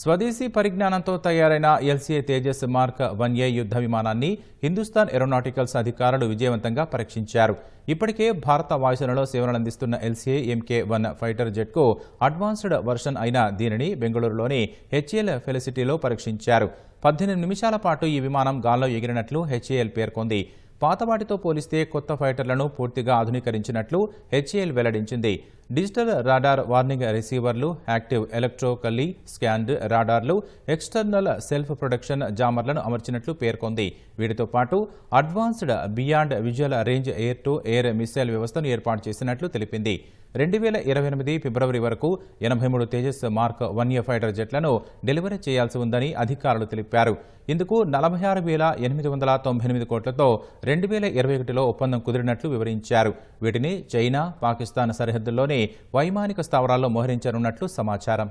స్వదేశీ పరిజ్ఞానంతో తయారైన LCA Tejas mark one A యుద్ధ విమానాన్ని హిందుస్థాన్ ఏరోనాటికల్స్ అధికారులు విజయవంతంగా పరీక్షించారు ఇప్పటికే భారత వాయుసేనలో సేవలందిస్తున్న ఎల్సీఏ ఎంకే వన్ ఫైటర్ జెట్కు అడ్వాన్స్డ్ వర్షన్ అయిన దీనిని బెంగళూరులోని హెచ్ఏఎల్ ఫెలిసిటీలో పరీక్షించారు పద్దెనిమిది నిమిషాల పాటు ఈ విమానం గాల్లో ఎగిరినట్లు హెచ్ఏఎల్ పేర్కొంది పాతవాటితో పోలిస్తే కొత్త ఫైటర్లను పూర్తిగా ఆధునీకరించినట్లు హెచ్ఏఎల్ వెల్లడించింది డిజిటల్ రాడార్ వార్నింగ్ రిసీవర్లు యాక్టివ్ ఎలక్ట్రోకలీ స్కాన్డ్ రాడార్లు ఎక్స్టర్నల్ సెల్ఫ్ ప్రొడక్షన్ జామర్లను అమర్చినట్లు పేర్కొంది వీటితో పాటు advanced beyond visual range air to air missile వ్యవస్థను ఏర్పాటు చేసినట్లు తెలిపింది రెండు వేల ఇరవై ఎనిమిది ఫిబ్రవరి వరకు ఎనభై మూడు Tejas mark one A fighter జెట్లను డెలివరీ చేయాల్సి ఉందని అధికారులు తెలిపారు ఇందుకు నలభై ఆరు వేల ఎనిమిది వందల తొంభై ఎనిమిది కోట్లతో రెండు వేల ఇరవై ఒకటిలో ఒప్పందం కుదిరినట్లు వివరించారు వీటిని చైనా పాకిస్తాన్ సరిహద్దుల్లోనే వైమానిక స్థావరాల్లో మోహరించనున్నట్లు సమాచారం